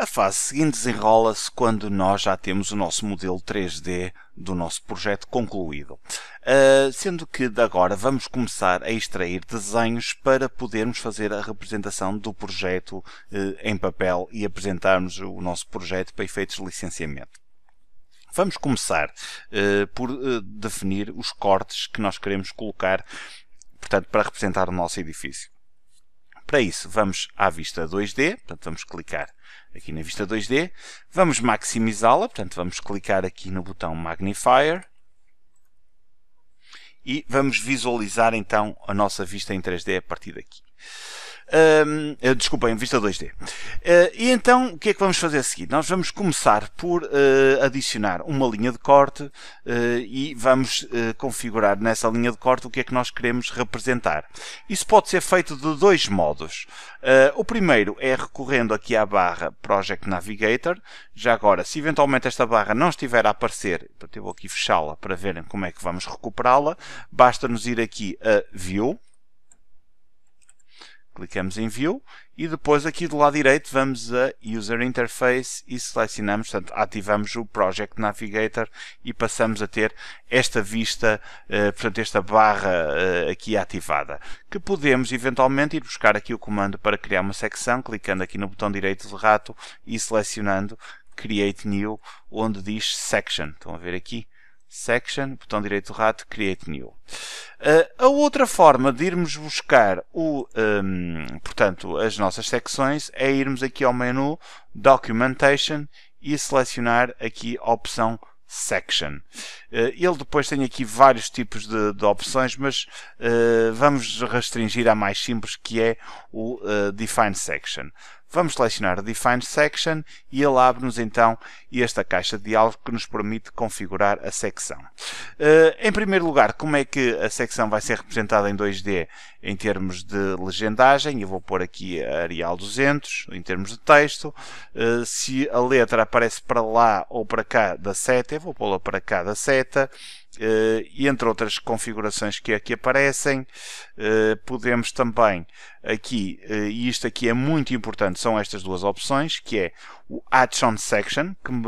A fase seguinte desenrola-se quando nós já temos o nosso modelo 3D do nosso projeto concluído, uh, sendo que de agora vamos começar a extrair desenhos para podermos fazer a representação do projeto uh, em papel e apresentarmos o nosso projeto para efeitos de licenciamento. Vamos começar uh, por definir os cortes que nós queremos colocar, portanto, para representar o nosso edifício. Para isso, vamos à vista 2D, portanto, vamos clicar aqui na vista 2D, vamos maximizá-la, portanto, vamos clicar aqui no botão Magnifier e vamos visualizar então a nossa vista em 3D a partir daqui. Um, eh, desculpem, vista 2D. Uh, eh, e então, o que é que vamos fazer a seguir? Nós vamos começar por uh, adicionar uma linha de corte uh, e vamos configurar nessa linha de corte o que é que nós queremos representar. Isso pode ser feito de dois modos. o primeiro é recorrendo aqui à barra Project Navigator. Já agora, se eventualmente esta barra não estiver a aparecer, eu vou aqui fechá-la para verem como é que vamos recuperá-la, basta nos ir aqui a View Clicamos em View e depois aqui do lado direito vamos a User Interface e selecionamos, portanto, ativamos o Project Navigator e passamos a ter esta vista, eh, portanto, esta barra eh, aqui ativada, que podemos eventualmente ir buscar aqui o comando para criar uma secção, clicando aqui no botão direito do rato e selecionando Create New, onde diz Section. Estão a ver aqui? Section, botão direito do rato, Create New. Uh, a outra forma de irmos buscar o, um, ehm, portanto, as nossas secções é irmos aqui ao menu Documentation e selecionar aqui a opção Section. Uh, ele depois tem aqui vários tipos de, de opções, mas uh, vamos restringir à mais simples que é o Define Section. Vamos selecionar Define Section e ele abre-nos então esta caixa de diálogo que nos permite configurar a secção. Eh, em primeiro lugar, como é que a secção vai ser representada em 2D em termos de legendagem? Eu vou pôr aqui Arial 200 em termos de texto. Eh, se a letra aparece para lá ou para cá da seta, eu vou pô-la para cá da seta. Eh, e entre outras configurações que aqui é aparecem, eh, podemos também aqui, eh, e isto aqui é muito importante, são estas duas opções, que é o Action Section, que me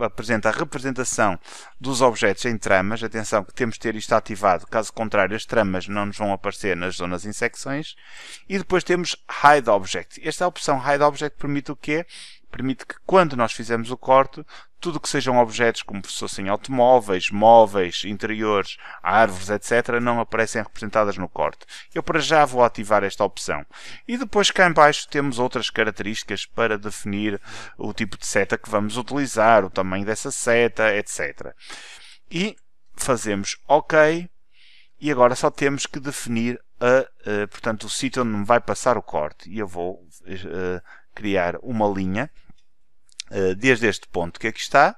apresenta a representação dos objetos em tramas. Atenção que temos de ter isto ativado, caso contrário as tramas não nos vão aparecer nas zonas em secções. E depois temos Hide Object. Esta opção Hide Object permite o quê? Permite que quando nós fizemos o corte, tudo que sejam objetos como se fossem automóveis, móveis, interiores, árvores, etc., não aparecem representadas no corte. Eu para já vou ativar esta opção. E depois cá em baixo temos outras características para definir o tipo de seta que vamos utilizar, o tamanho dessa seta, etc. E fazemos OK e agora só temos que definir a, a, eh, portanto, o sítio onde me vai passar o corte. E eu vou a, eh, eh, criar uma linha eh, desde este ponto que aqui está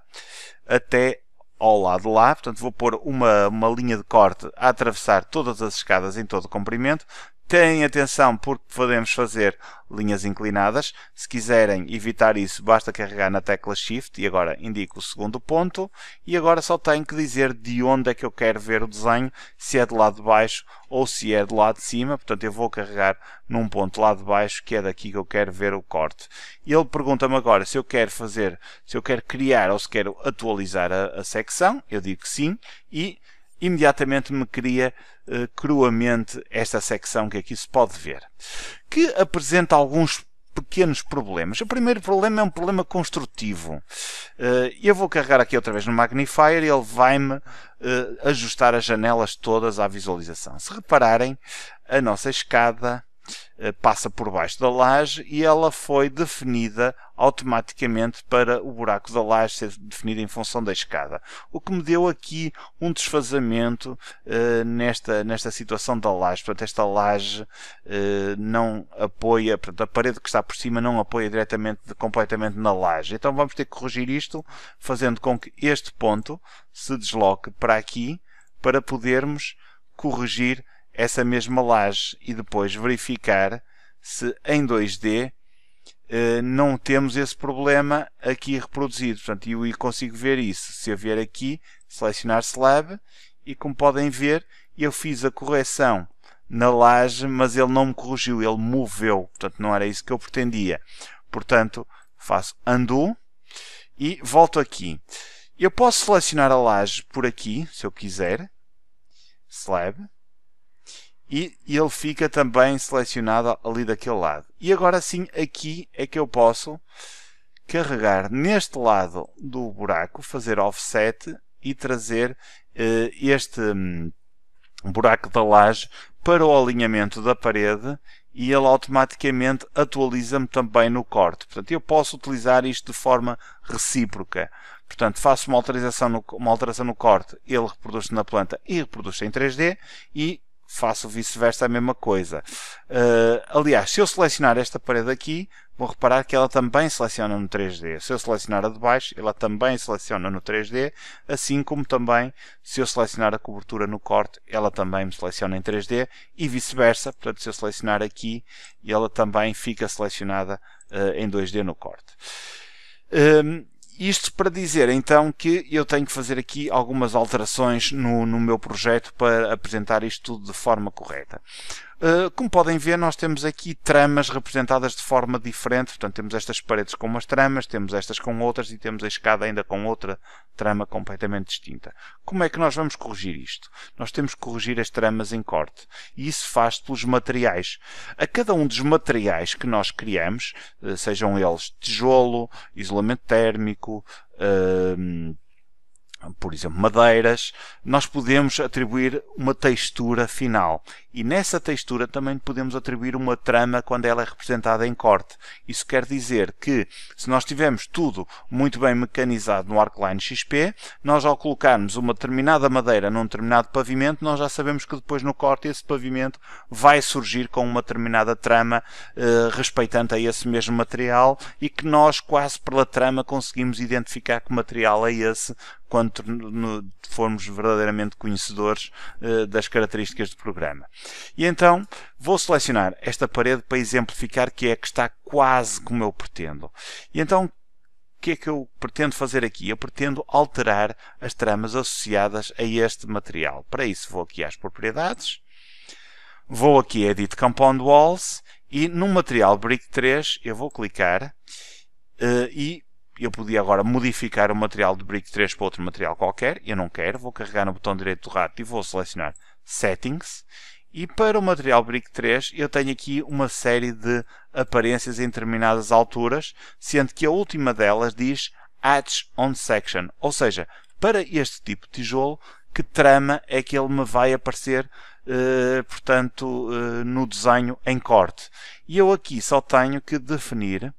até ao lado de lá, portanto vou pôr uma, uma linha de corte a atravessar todas as escadas em todo o comprimento Tenham atenção porque podemos fazer linhas inclinadas. Se quiserem evitar isso, basta carregar na tecla Shift e agora indico o segundo ponto. E agora só tenho que dizer de onde é que eu quero ver o desenho, se é do lado de baixo ou se é do lado de cima. Portanto, eu vou carregar num ponto lá de baixo, que é daqui que eu quero ver o corte. E ele pergunta-me agora se eu quero fazer, se eu quero criar ou se quero atualizar a, a secção. Eu digo que sim e imediatamente me cria uh, eh, cruamente esta secção que aqui se pode ver, que apresenta alguns pequenos problemas. O primeiro problema é um problema construtivo. Uh, eu vou carregar aqui outra vez no Magnifier e ele vai-me uh, ajustar as janelas todas à visualização. Se repararem, a nossa escada eh, passa por baixo da laje e ela foi definida automaticamente para o buraco da laje ser definido em função da escada. O que me deu aqui um desfazamento uh, nesta, nesta situação da laje. Portanto, esta laje uh, não apoia, portanto, a parede que está por cima não apoia diretamente, completamente na laje. Então vamos ter que corrigir isto, fazendo com que este ponto se desloque para aqui, para podermos corrigir essa mesma laje e depois verificar se em 2D eh, não temos esse problema aqui reproduzido. Portanto, eu consigo ver isso. Se eu vier aqui, selecionar slab, e como podem ver, eu fiz a correção na laje, mas ele não me corrigiu, ele moveu. Portanto, não era isso que eu pretendia. Portanto, faço undo e volto aqui. Eu posso selecionar a laje por aqui, se eu quiser. Slab e ele fica também selecionado ali daquele lado. E agora sim, aqui é que eu posso carregar neste lado do buraco, fazer offset e trazer eh, este hum, buraco da laje para o alinhamento da parede e ele automaticamente atualiza-me também no corte. Portanto, eu posso utilizar isto de forma recíproca. Portanto, faço uma alteração no, uma alteração no corte, ele reproduz-se na planta e reproduz-se em 3D e faço vice-versa a mesma coisa. Uh, aliás, se eu selecionar esta parede aqui, vou reparar que ela também seleciona no 3D. Se eu selecionar a de baixo, ela também seleciona no 3D, assim como também se eu selecionar a cobertura no corte, ela também me seleciona em 3D e vice-versa. Portanto, se eu selecionar aqui, ela também fica selecionada uh, em 2D no corte. Ehm, isto para dizer então que eu tenho que fazer aqui algumas alterações no, no meu projeto para apresentar isto tudo de forma correta. Eh, como podem ver, nós temos aqui tramas representadas de forma diferente. Portanto, temos estas paredes com umas tramas, temos estas com outras e temos a escada ainda com outra trama completamente distinta. Como é que nós vamos corrigir isto? Nós temos que corrigir as tramas em corte. E isso faz pelos materiais. A cada um dos materiais que nós criamos, eh, sejam eles tijolo, isolamento térmico, ehm, por exemplo, madeiras, nós podemos atribuir uma textura final. E nessa textura também podemos atribuir uma trama quando ela é representada em corte. Isso quer dizer que, se nós tivermos tudo muito bem mecanizado no Arcline XP, nós ao colocarmos uma determinada madeira num determinado pavimento, nós já sabemos que depois no corte esse pavimento vai surgir com uma determinada trama eh, respeitante a esse mesmo material e que nós quase pela trama conseguimos identificar que material é esse quando no, formos verdadeiramente conhecedores uh, das características do programa. E então vou selecionar esta parede para exemplificar que é que está quase como eu pretendo. E então o que é que eu pretendo fazer aqui? Eu pretendo alterar as tramas associadas a este material. Para isso vou aqui às propriedades, vou aqui a Edit Compound Walls e no material Brick 3 eu vou clicar uh, e eu podia agora modificar o material de Brick 3 para outro material qualquer, eu não quero, vou carregar no botão direito do rato e vou selecionar Settings, e para o material Brick 3 eu tenho aqui uma série de aparências em determinadas alturas, sendo que a última delas diz Hatch on Section, ou seja, para este tipo de tijolo, que trama é que ele me vai aparecer, eh, portanto, eh, no desenho em corte. E eu aqui só tenho que definir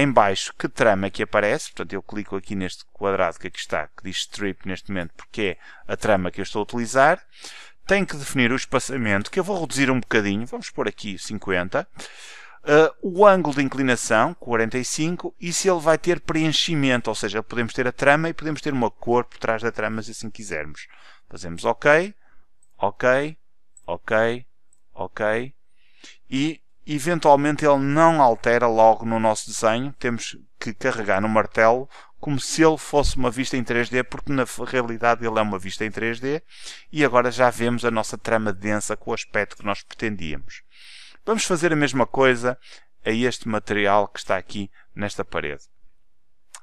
em baixo que trama é que aparece, portanto eu clico aqui neste quadrado que aqui está, que diz strip neste momento, porque é a trama que eu estou a utilizar. Tenho que definir o espaçamento, que eu vou reduzir um bocadinho, vamos pôr aqui 50. Uh, o ângulo de inclinação, 45, e se ele vai ter preenchimento, ou seja, podemos ter a trama e podemos ter uma cor por trás da trama, se assim quisermos. Fazemos OK, OK, OK, OK, e eventualmente ele não altera logo no nosso desenho, temos que carregar no martelo como se ele fosse uma vista em 3D, porque na realidade ele é uma vista em 3D, e agora já vemos a nossa trama densa com o aspecto que nós pretendíamos. Vamos fazer a mesma coisa a este material que está aqui nesta parede.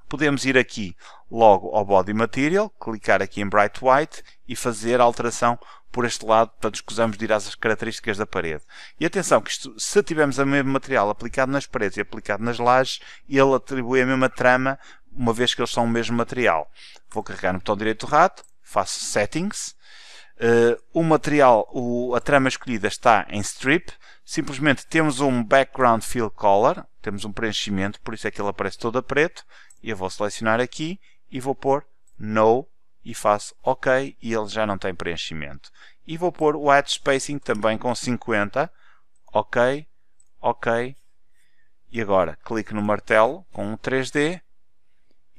Podemos ir aqui logo ao Body Material, clicar aqui em Bright White e fazer a alteração por este lado, portanto escusamos de ir às características da parede. E atenção que isto, se tivermos o mesmo material aplicado nas paredes e aplicado nas lajes, ele atribui a mesma trama, uma vez que eles são o mesmo material. Vou carregar no botão direito do rato, faço Settings, Uh, o material, o, a trama escolhida está em strip. Simplesmente temos um background fill color, temos um preenchimento, por isso é que ele aparece todo a preto. E eu vou selecionar aqui e vou pôr no e faço OK e ele já não tem preenchimento. E vou pôr o Add Spacing também com 50. OK, OK. E agora clico no martelo com um 3D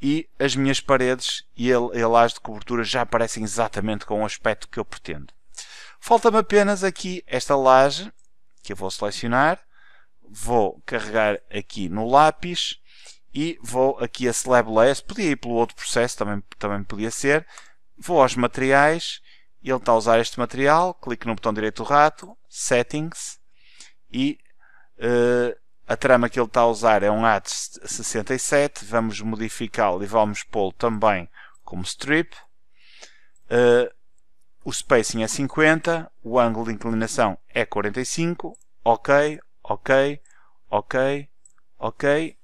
e as minhas paredes e a laje de cobertura já aparecem exatamente com o aspecto que eu pretendo. Falta-me apenas aqui esta laje que eu vou selecionar. Vou carregar aqui no lápis e vou aqui a Slab Layers, podia ir pelo outro processo, também, também podia ser. Vou aos materiais, ele está a usar este material, clico no botão direito do rato, Settings, e uh, a trama que ele está a usar é um AT67, vamos modificá-lo e vamos pô-lo também como Strip. Uh, o spacing é 50, o ângulo de inclinação é 45, ok, ok, ok, ok,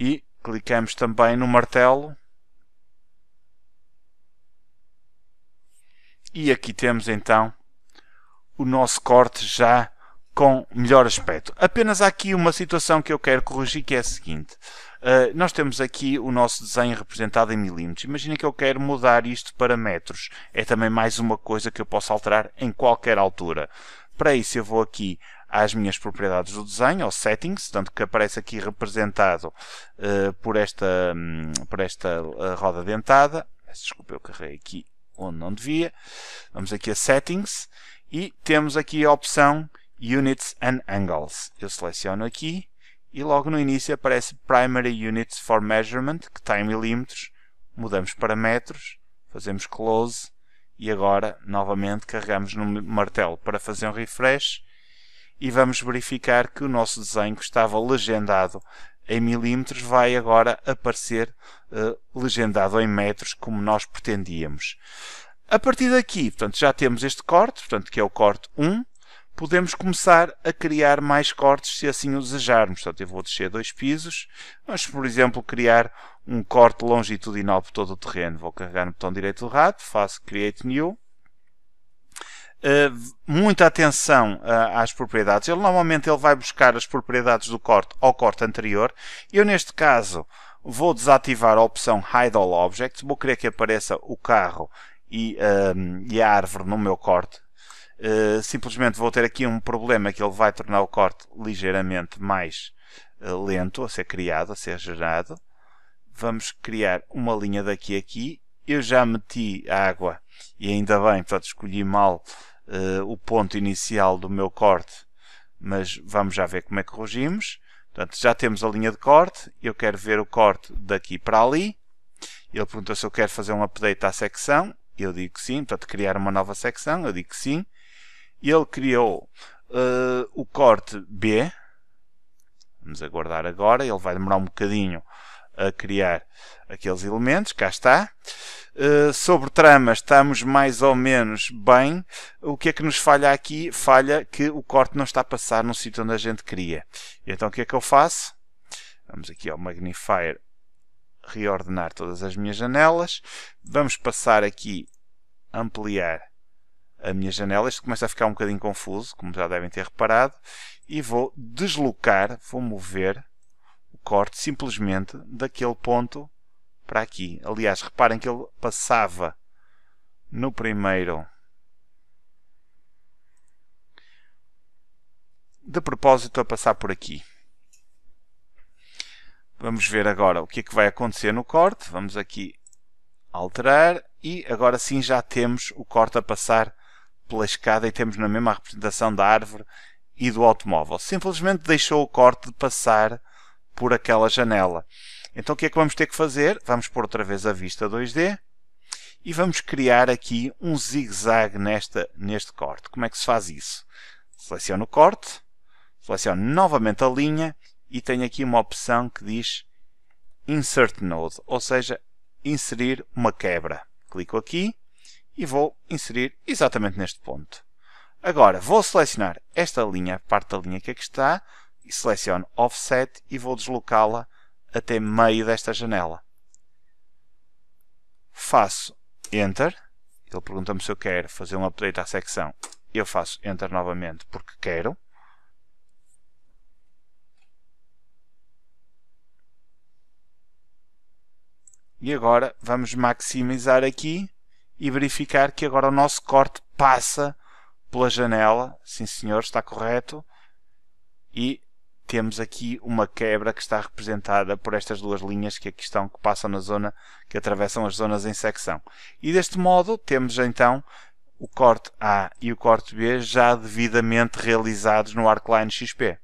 e clicamos também no martelo e aqui temos então o nosso corte já com melhor aspecto. Apenas há aqui uma situação que eu quero corrigir que é a seguinte. Uh, nós temos aqui o nosso desenho representado em milímetros. Imagina que eu quero mudar isto para metros. É também mais uma coisa que eu posso alterar em qualquer altura. Para isso eu vou aqui às minhas propriedades do desenho, ao settings, tanto que aparece aqui representado uh, por esta, um, por esta eh, roda dentada. Desculpa, eu carreguei aqui onde não devia. Vamos aqui a settings e temos aqui a opção Units and Angles. Eu seleciono aqui e logo no início aparece Primary Units for Measurement, que está em milímetros. Mudamos para metros, fazemos close e agora novamente carregamos no martelo para fazer um refresh e vamos verificar que o nosso desenho que estava legendado em milímetros vai agora aparecer eh, legendado em metros como nós pretendíamos. A partir daqui, portanto, já temos este corte, portanto, que é o corte 1, podemos começar a criar mais cortes se assim o desejarmos. Portanto, eu vou descer dois pisos, mas, por exemplo, criar um corte longitudinal por todo o terreno. Vou carregar no botão direito do rato, faço Create New, eh, muita atenção uh, às propriedades. Ele normalmente ele vai buscar as propriedades do corte ao corte anterior. Eu neste caso vou desativar a opção Hide All Objects. Vou querer que apareça o carro e, um, ehm, e a árvore no meu corte. Uh, simplesmente vou ter aqui um problema que ele vai tornar o corte ligeiramente mais lento a ser criado, a ser gerado. Vamos criar uma linha daqui a aqui. Eu já meti água e ainda bem, portanto escolhi mal uh, o ponto inicial do meu corte, mas vamos já ver como é que corrigimos. Portanto, já temos a linha de corte, eu quero ver o corte daqui para ali. Ele pergunta se eu quero fazer um update à secção, eu digo que sim, portanto, criar uma nova secção, eu digo que sim. Ele criou uh, o corte B, vamos aguardar agora, ele vai demorar um bocadinho a criar aqueles elementos, cá está. Eh, sobre trama estamos mais ou menos bem. O que é que nos falha aqui? Falha que o corte não está a passar no sítio onde a gente queria. Então o que é que eu faço? Vamos aqui ao Magnifier reordenar todas as minhas janelas. Vamos passar aqui ampliar a minha janela. Isto começa a ficar um bocadinho confuso, como já devem ter reparado. E vou deslocar, vou mover corte simplesmente daquele ponto para aqui. Aliás, reparem que ele passava no primeiro de propósito a passar por aqui. Vamos ver agora o que é que vai acontecer no corte. Vamos aqui alterar e agora sim já temos o corte a passar pela escada e temos na mesma representação da árvore e do automóvel. Simplesmente deixou o corte de passar por aquela janela. Então o que é que vamos ter que fazer? Vamos pôr outra vez a vista 2D e vamos criar aqui um zigue-zague neste corte. Como é que se faz isso? Seleciono o corte, seleciono novamente a linha e tenho aqui uma opção que diz Insert Node, ou seja, inserir uma quebra. Clico aqui e vou inserir exatamente neste ponto. Agora, vou selecionar esta linha, a parte da linha que aqui é está, e seleciono Offset e vou deslocá-la até meio desta janela. Faço Enter. Ele pergunta-me se eu quero fazer um update à secção. Eu faço Enter novamente porque quero. E agora vamos maximizar aqui e verificar que agora o nosso corte passa pela janela. Sim senhor, está correto. E temos aqui uma quebra que está representada por estas duas linhas que aqui estão, que passam na zona, que atravessam as zonas em secção. E deste modo temos então o corte A e o corte B já devidamente realizados no Arcline XP.